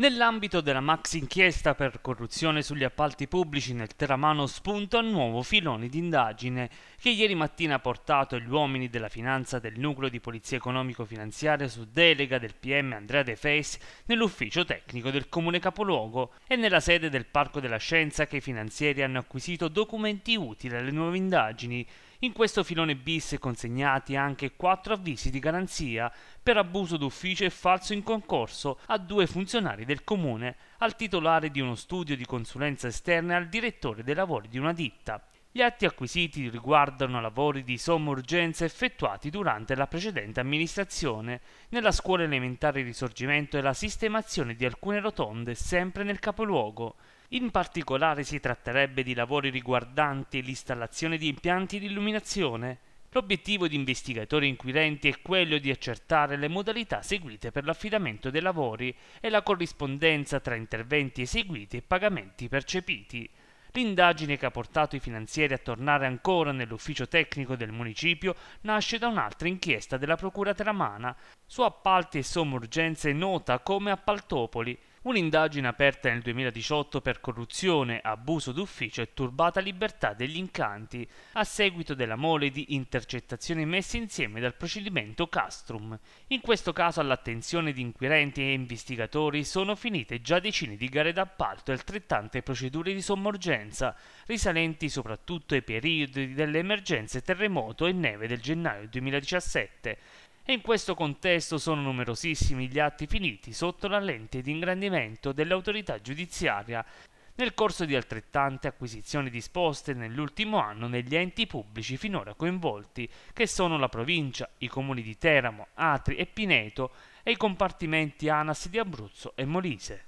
Nell'ambito della max inchiesta per corruzione sugli appalti pubblici nel Teramano spunta un nuovo filone di indagine che ieri mattina ha portato gli uomini della finanza del nucleo di polizia economico-finanziaria su delega del PM Andrea De Fes nell'ufficio tecnico del comune capoluogo e nella sede del Parco della Scienza che i finanzieri hanno acquisito documenti utili alle nuove indagini in questo filone bis consegnati anche quattro avvisi di garanzia per abuso d'ufficio e falso in concorso a due funzionari del comune, al titolare di uno studio di consulenza esterna e al direttore dei lavori di una ditta. Gli atti acquisiti riguardano lavori di somma urgenza effettuati durante la precedente amministrazione nella scuola elementare Risorgimento e la sistemazione di alcune rotonde sempre nel capoluogo. In particolare si tratterebbe di lavori riguardanti l'installazione di impianti di illuminazione. L'obiettivo di investigatori inquirenti è quello di accertare le modalità seguite per l'affidamento dei lavori e la corrispondenza tra interventi eseguiti e pagamenti percepiti. L'indagine che ha portato i finanzieri a tornare ancora nell'ufficio tecnico del municipio nasce da un'altra inchiesta della Procura Teramana su appalti e somme urgenze nota come Appaltopoli, Un'indagine aperta nel 2018 per corruzione, abuso d'ufficio e turbata libertà degli incanti a seguito della mole di intercettazioni messe insieme dal procedimento Castrum. In questo caso all'attenzione di inquirenti e investigatori sono finite già decine di gare d'appalto e altrettante procedure di sommorgenza, risalenti soprattutto ai periodi delle emergenze terremoto e neve del gennaio 2017, e in questo contesto sono numerosissimi gli atti finiti sotto la lente di ingrandimento dell'autorità giudiziaria nel corso di altrettante acquisizioni disposte nell'ultimo anno negli enti pubblici finora coinvolti, che sono la provincia, i comuni di Teramo, Atri e Pineto e i compartimenti ANAS di Abruzzo e Molise.